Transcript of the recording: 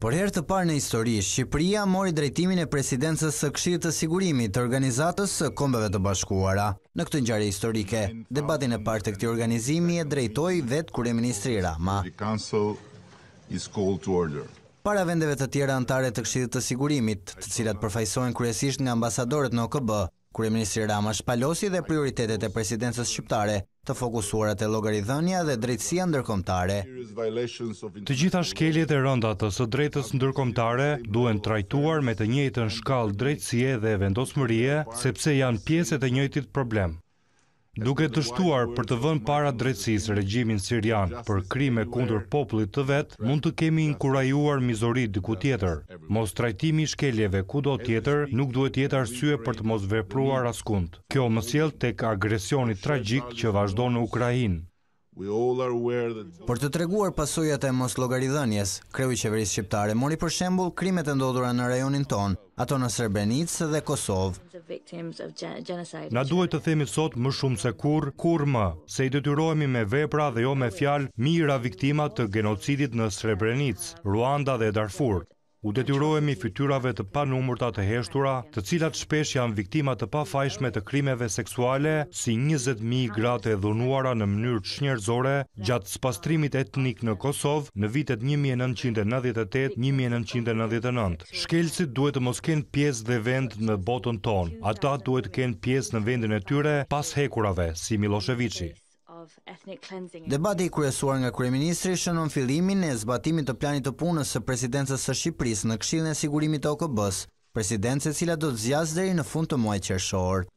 Për herë të parë në histori, Shqipëria mori drejtimin e presidencës së Këshillit të Sigurimit të Organizatës së Kombeve të Bashkuara. Në këtë ngjarje historike, debatin e parë të këtij organizimi e drejtoi vetë ministri Rama. Para vendeve të tjera antare të Këshillit të Sigurimit, të cilat përfaqësohen kryesisht nga ambasadorët në OKB, Kryeministri Rama Shpalosi dhe prioritetet e presidencës shqiptare të fokusuara e logarithënja dhe drejtësia ndërkomtare. Të gjitha shkeljet e rëndat të së drejtës ndërkomtare duen trajtuar me të njëjtën shkall drejtësie dhe vendosmërie, sepse janë pjeset e njëjtit problem. Duke të shtuar për të vënë para drejtësisë regjimin sirian për krime kundër popullit të vetë, mund të kemi inkurajuar mizori diku tjetër. Mos trajtimi i shkeljeve kudo tjetër nuk duhet jetë arsye për të mos vepruar askund. Kjo më sjell tek agresioni tragjik që vazhdon në Ukrainë. Për të treguar pasojat e mos logaridhënjes, kreu i qeverisë shqiptare mori për shembul krimet e ndodhura në rajonin ton, ato në Srebrenicë dhe Kosovë. Na duhet të themi sot më shumë se kur, kur më, se i detyrohemi me vepra dhe jo me fjalë mira viktimat të genocidit në Srebrenicë, Ruanda dhe Darfurë. U detyrohemi fytyrave të pa numërta të heshtura, të cilat shpesh janë viktimat të pa fajshme të krimeve seksuale, si 20.000 gratë e dhunuara në mënyrë të shnjerëzore gjatë spastrimit etnik në Kosovë në vitet 1998-1999. Shkelësit duhet të mosken pjes dhe vend në botën tonë, ata duhet të ken pjes në vendin e tyre pas hekurave, si Miloševiqi. Debati i kryesuar nga Kryeministri shënon fillimin e zbatimit të planit të punës së presidencës së Shqipërisë në Këshillin e Sigurimit të OKB-s, presidencë e cila do të zgjasë deri në fund të muajit qershor.